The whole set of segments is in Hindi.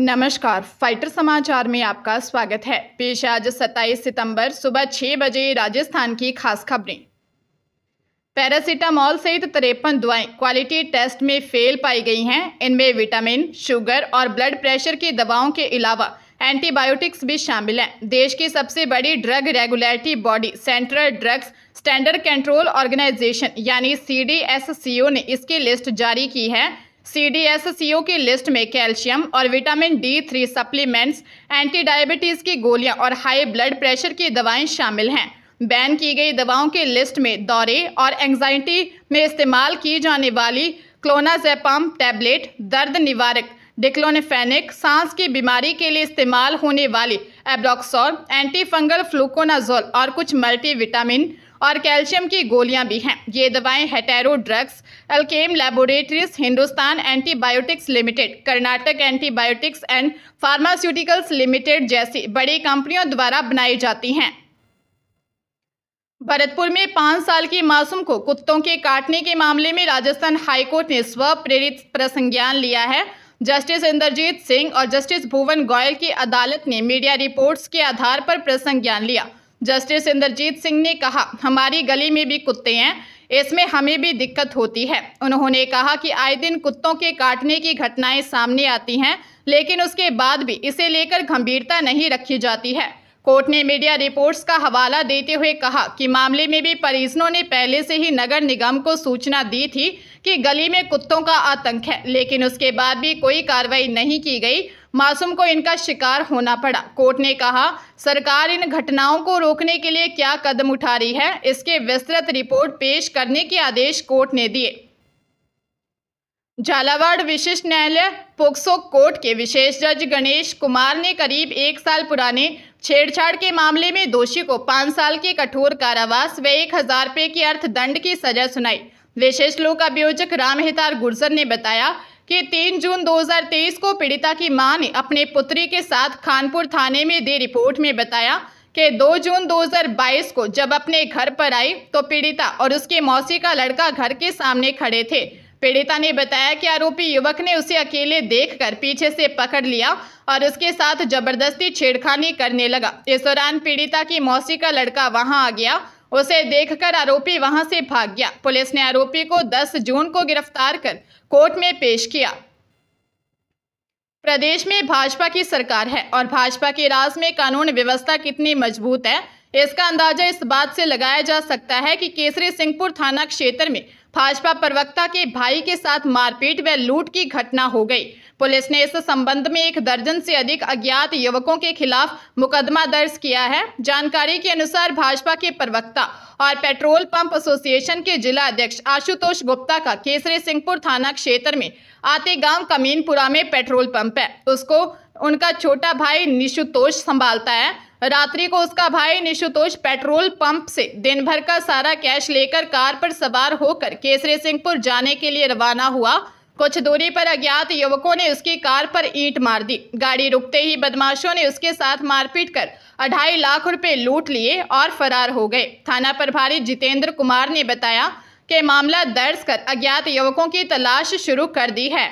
नमस्कार फाइटर समाचार में आपका स्वागत है पेश आज 27 सितंबर सुबह 6 बजे राजस्थान की खास खबरें पैरासीटामॉल सहित तिरपन दवाएं क्वालिटी टेस्ट में फेल पाई गई हैं इनमें विटामिन शुगर और ब्लड प्रेशर की दवाओं के अलावा एंटीबायोटिक्स भी शामिल हैं देश की सबसे बड़ी drug regulatory body central drugs standard control organisation यानी सी ने इसकी लिस्ट जारी की है सीडीएससीओ की लिस्ट में कैल्शियम और vitamin D three supplements anti diabetes की गोलियां और हाई ब्लड प्रेशर की दवाएं शामिल हैं बैन की गई दवाओं की लिस्ट में दौरे और एंगजाइटी में इस्तेमाल की जाने वाली क्लोनाजेपाम टैबलेट दर्द निवारक डिक्लोनिफेनिक सांस की बीमारी के लिए इस्तेमाल होने वाली एब्लॉक्सॉर एंटी फंगल फ्लूकोनाजोल और कुछ मल्टीविटामिन विटामिन और कैल्शियम की गोलियां भी हैं ये दवाएं Hetero drugs Alkem laboratories Hindustan antibiotics limited Karnataka antibiotics and pharmaceuticals limited जैसी बड़ी कंपनियों द्वारा बनाई जाती हैं भरतपुर में पाँच साल की मासूम को कुत्तों के काटने के मामले में राजस्थान हाईकोर्ट ने स्व प्रेरित प्रसंज्ञान लिया है जस्टिस इंद्रजीत सिंह और जस्टिस भुवन गोयल की अदालत ने मीडिया रिपोर्ट्स के आधार पर प्रसंज्ञान लिया जस्टिस इंद्रजीत सिंह ने कहा हमारी गली में भी कुत्ते हैं इसमें हमें भी दिक्कत होती है उन्होंने कहा कि आए दिन कुत्तों के काटने की घटनाएं सामने आती हैं लेकिन उसके बाद भी इसे लेकर गंभीरता नहीं रखी जाती है कोर्ट ने मीडिया रिपोर्ट्स का हवाला देते हुए कहा कि मामले में भी परिजनों ने पहले से ही नगर निगम को सूचना दी थी कि गली में कुत्तों का आतंक है लेकिन उसके बाद भी कोई कार्रवाई नहीं की गई मासूम को इनका शिकार होना पड़ा कोर्ट ने कहा सरकार इन घटनाओं को रोकने के लिए क्या कदम उठा रही है इसके विस्तृत रिपोर्ट पेश करने के आदेश कोर्ट ने दिए झालावाड़ विशिष्ट न्यायालय पोक्सो कोर्ट के विशेष जज गणेश कुमार ने करीब एक साल पुराने छेड़छाड़ के मामले में दोषी को पाँच साल के कठोर कारावास व एक हजार रुपये की अर्थदंड की सजा सुनाई विशेष लोक अभियोजक रामहितार गुर्जर ने बताया कि 3 जून 2023 को पीड़िता की मां ने अपने पुत्री के साथ खानपुर थाने में दी रिपोर्ट में बताया कि 2 जून 2022 को जब अपने घर पर आई तो पीड़िता और उसके मौसी का लड़का घर के सामने खड़े थे पीड़िता ने बताया कि आरोपी युवक ने उसे अकेले देखकर पीछे से पकड़ लिया और उसके साथ जबरदस्ती छेड़खानी करने लगा इस दौरान पीड़िता की मौसी का लड़का वहां आ गया उसे देखकर आरोपी वहां से भाग गया पुलिस ने आरोपी को 10 जून को गिरफ्तार कर कोर्ट में पेश किया प्रदेश में भाजपा की सरकार है और भाजपा के राज में कानून व्यवस्था कितनी मजबूत है इसका अंदाजा इस बात से लगाया जा सकता है कि केसरी सिंहपुर थाना क्षेत्र में भाजपा प्रवक्ता के भाई के साथ मारपीट व लूट की घटना हो गई पुलिस ने इस संबंध में एक दर्जन से अधिक अज्ञात युवकों के खिलाफ मुकदमा दर्ज किया है जानकारी के अनुसार भाजपा के प्रवक्ता और पेट्रोल पंप एसोसिएशन के जिला अध्यक्ष आशुतोष गुप्ता का केसरी सिंहपुर थाना क्षेत्र में आते गांव कमीनपुरा में पेट्रोल पंप है उसको उनका छोटा भाई निशुतोष संभालता है रात्रि को उसका भाई निशुतोष पेट्रोल पंप से दिन भर का सारा कैश लेकर कार पर सवार होकर केसरी सिंहपुर जाने के लिए रवाना हुआ कुछ दूरी पर अज्ञात युवकों ने उसकी कार पर ईंट मार दी गाड़ी रुकते ही बदमाशों ने उसके साथ मारपीट कर अढ़ाई लाख रुपए लूट लिए और फरार हो गए थाना प्रभारी जितेंद्र कुमार ने बताया कि मामला दर्ज कर अज्ञात युवकों की तलाश शुरू कर दी है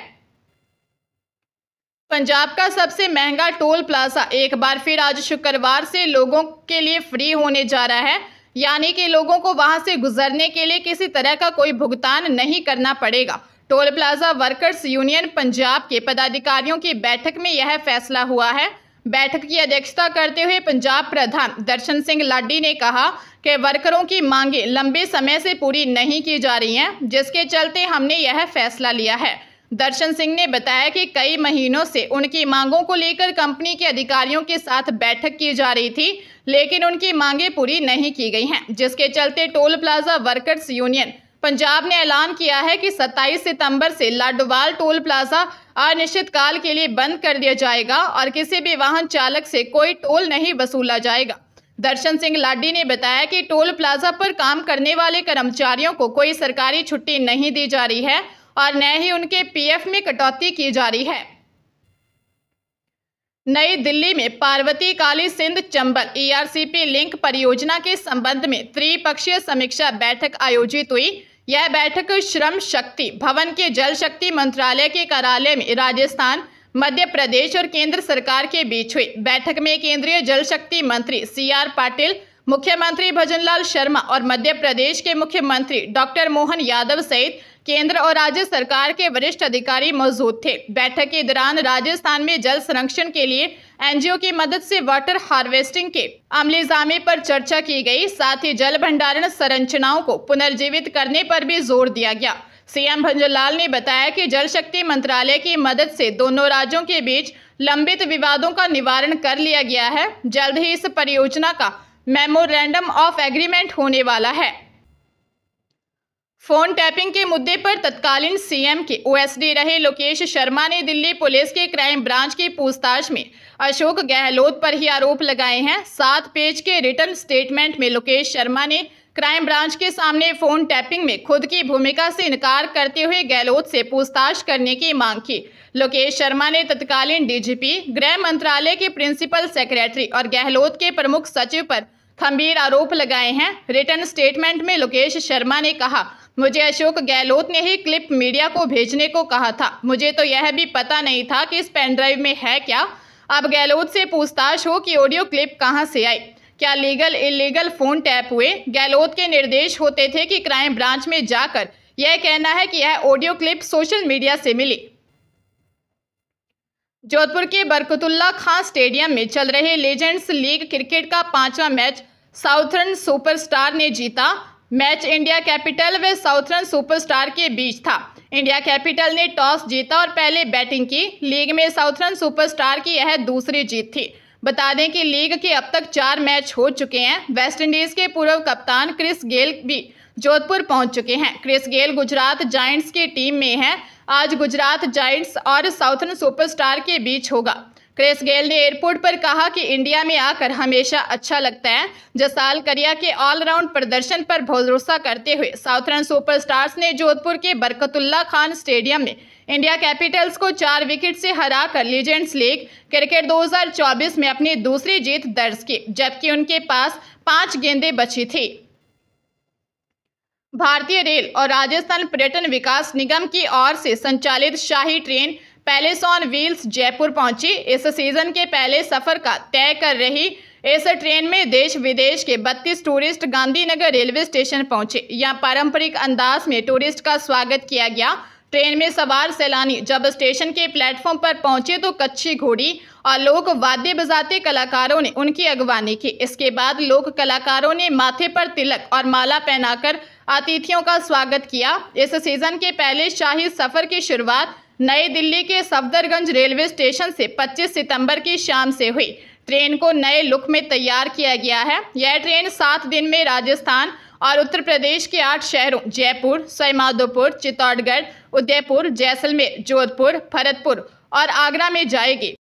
पंजाब का सबसे महंगा टोल प्लाजा एक बार फिर आज शुक्रवार से लोगों के लिए फ्री होने जा रहा है यानी कि लोगों को वहां से गुजरने के लिए किसी तरह का कोई भुगतान नहीं करना पड़ेगा toll plaza workers union Punjab के पदाधिकारियों की बैठक में यह फैसला हुआ है बैठक की अध्यक्षता करते हुए पंजाब प्रधान दर्शन सिंह लाडी ने कहा कि वर्करों की मांगे लंबे समय से पूरी नहीं की जा रही हैं जिसके चलते हमने यह फैसला लिया है दर्शन सिंह ने बताया कि कई महीनों से उनकी मांगों को लेकर कंपनी के अधिकारियों के साथ बैठक की जा रही थी लेकिन उनकी मांगें पूरी नहीं की गई हैं जिसके चलते toll plaza workers union Punjab ने ऐलान किया है कि 27 सितंबर से लाडोवाल टोल प्लाजा अनिश्चितकाल के लिए बंद कर दिया जाएगा और किसी भी वाहन चालक से कोई टोल नहीं वसूला जाएगा दर्शन सिंह लाडी ने बताया कि टोल प्लाजा पर काम करने वाले कर्मचारियों को कोई सरकारी छुट्टी नहीं दी जा रही है और न ही उनके पीएफ में कटौती की जा रही है नई दिल्ली में Parvati Kali Sindh Chambal ERCP e link परियोजना के संबंध में त्रिपक्षीय समीक्षा बैठक आयोजित हुई यह बैठक श्रम शक्ति भवन के जल शक्ति मंत्रालय के कार्यालय में राजस्थान मध्य प्रदेश और केंद्र सरकार के बीच हुई बैठक में केंद्रीय जल शक्ति मंत्री सी आर पाटिल मुख्यमंत्री भजनलाल शर्मा और मध्य प्रदेश के मुख्यमंत्री डॉक्टर मोहन यादव सहित केंद्र और राज्य सरकार के वरिष्ठ अधिकारी मौजूद थे बैठक के दौरान राजस्थान में जल संरक्षण के लिए एनजीओ की मदद से वाटर हार्वेस्टिंग के अमले जामे पर चर्चा की गई साथ ही जल भंडारण संरचनाओं को पुनर्जीवित करने पर भी जोर दिया गया सीएम भंजलाल ने बताया कि जल शक्ति मंत्रालय की मदद से दोनों राज्यों के बीच लंबित विवादों का निवारण कर लिया गया है जल्द ही इस परियोजना का मेमोरेंडम ऑफ एग्रीमेंट होने वाला है फोन टैपिंग के मुद्दे पर तत्कालीन सीएम के ओएसडी रहे लोकेश शर्मा ने दिल्ली पुलिस के क्राइम ब्रांच की पूछताछ में अशोक गहलोत पर ही आरोप लगाए हैं सात पेज के रिटर्न स्टेटमेंट में लोकेश शर्मा ने क्राइम ब्रांच के सामने फोन टैपिंग में खुद की भूमिका से इनकार करते हुए गहलोत से पूछताछ करने की मांग की लोकेश शर्मा ने तत्कालीन डीजीपी गृह मंत्रालय के प्रिंसिपल सेक्रेटरी और गहलोत के प्रमुख सचिव पर खंबीर आरोप लगाए हैं रिटर्न स्टेटमेंट में लोकेश शर्मा ने कहा मुझे अशोक गहलोत ने ही क्लिप मीडिया को भेजने को कहा था मुझे तो यह भी पता नहीं था कि इस पेन ड्राइव में है क्या अब गहलोत से पूछताछ हो कि ऑडियो क्लिप कहाँ से आई क्या लीगल इलीगल फ़ोन टैप हुए गहलोत के निर्देश होते थे कि क्राइम ब्रांच में जाकर यह कहना है कि यह ऑडियो क्लिप सोशल मीडिया से मिली जोधपुर के बरकतुल्ला खान स्टेडियम में चल रहे लेजेंड्स लीग क्रिकेट का पांचवा मैच साउथर्न सुपरस्टार ने जीता मैच इंडिया कैपिटल व साउथर्न सुपरस्टार के बीच था इंडिया कैपिटल ने टॉस जीता और पहले बैटिंग की लीग में साउथर्न सुपरस्टार की यह दूसरी जीत थी बता दें कि लीग के अब तक चार मैच हो चुके हैं वेस्टइंडीज के पूर्व कप्तान क्रिस गेल भी जोधपुर पहुंच चुके हैं क्रिस गेल गुजरात जाइंट्स की टीम में है आज गुजरात जाइंट्स और साउथर्न सुपरस्टार के बीच होगा क्रिस गेल ने एयरपोर्ट पर कहा कि इंडिया में आकर हमेशा अच्छा लगता है जसाल करिया के ऑलराउंड प्रदर्शन पर भरोसा करते हुए साउथर्न सुपरस्टार्स ने जोधपुर के बरकतुल्ला खान स्टेडियम में इंडिया कैपिटल्स को चार विकेट से हराकर लीजेंड्स लीग क्रिकेट 2024 में अपनी दूसरी जीत दर्ज की जबकि उनके पास पांच गेंदें बची थी भारतीय रेल और राजस्थान पर्यटन विकास निगम की ओर से संचालित शाही train palace on wheels Jaipur पहुंची इस सीजन के पहले सफर का तय कर रही इस ट्रेन में देश विदेश के 32 टूरिस्ट गांधीनगर रेलवे स्टेशन पहुंचे यहाँ पारंपरिक अंदाज में टूरिस्ट का स्वागत किया गया ट्रेन में सवार सैलानी जब स्टेशन के प्लेटफॉर्म पर पहुंचे तो कच्ची घोड़ी और लोक वाद्य बजाते कलाकारों ने उनकी अगवानी की इसके बाद लोक कलाकारों ने माथे पर तिलक और माला पहनाकर अतिथियों का स्वागत किया इस सीजन के पहले शाही सफर की शुरुआत नई दिल्ली के सफदरगंज रेलवे स्टेशन से 25 सितंबर की शाम से हुई ट्रेन को नए लुक में तैयार किया गया है यह ट्रेन सात दिन में राजस्थान और उत्तर प्रदेश के आठ शहरों जयपुर सैमाधोपुर चित्तौड़गढ़ उदयपुर जैसलमेर जोधपुर भरतपुर और आगरा में जाएगी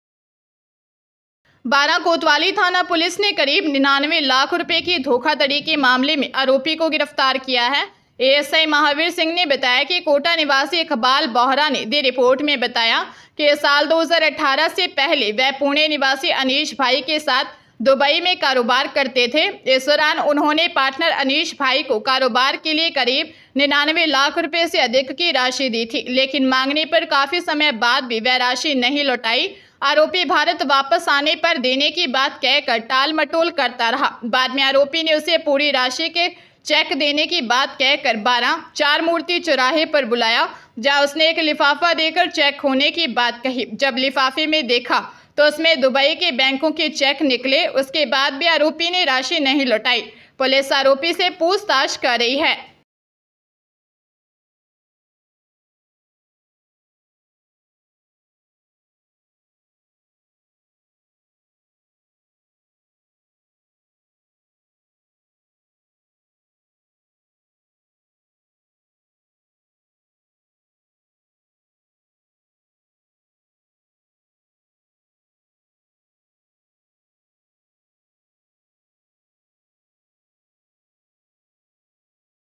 बारह कोतवाली थाना पुलिस ने करीब निन्यानवे लाख रुपए की धोखाधड़ी के मामले में आरोपी को गिरफ्तार किया है एएसआई महावीर सिंह ने बताया कि कोटा निवासी इकबाल बोहरा ने दी रिपोर्ट में बताया कि साल 2018 से पहले वह पुणे निवासी अनिश भाई के साथ दुबई में कारोबार करते थे इस दौरान उन्होंने पार्टनर अनिश भाई को कारोबार के लिए करीब निन्यानवे लाख रुपए से अधिक की राशि दी थी लेकिन मांगने पर काफी समय बाद भी वह राशि नहीं लौटाई आरोपी भारत वापस आने पर देने की बात कहकर टाल मटोल करता रहा बाद में आरोपी ने उसे पूरी राशि के चेक देने की बात कहकर बारह चार मूर्ति चौराहे पर बुलाया जहाँ उसने एक लिफाफा देकर चेक होने की बात कही जब लिफाफे में देखा तो उसमें दुबई के बैंकों के चेक निकले उसके बाद भी आरोपी ने राशि नहीं लौटाई पुलिस आरोपी से पूछताछ कर रही है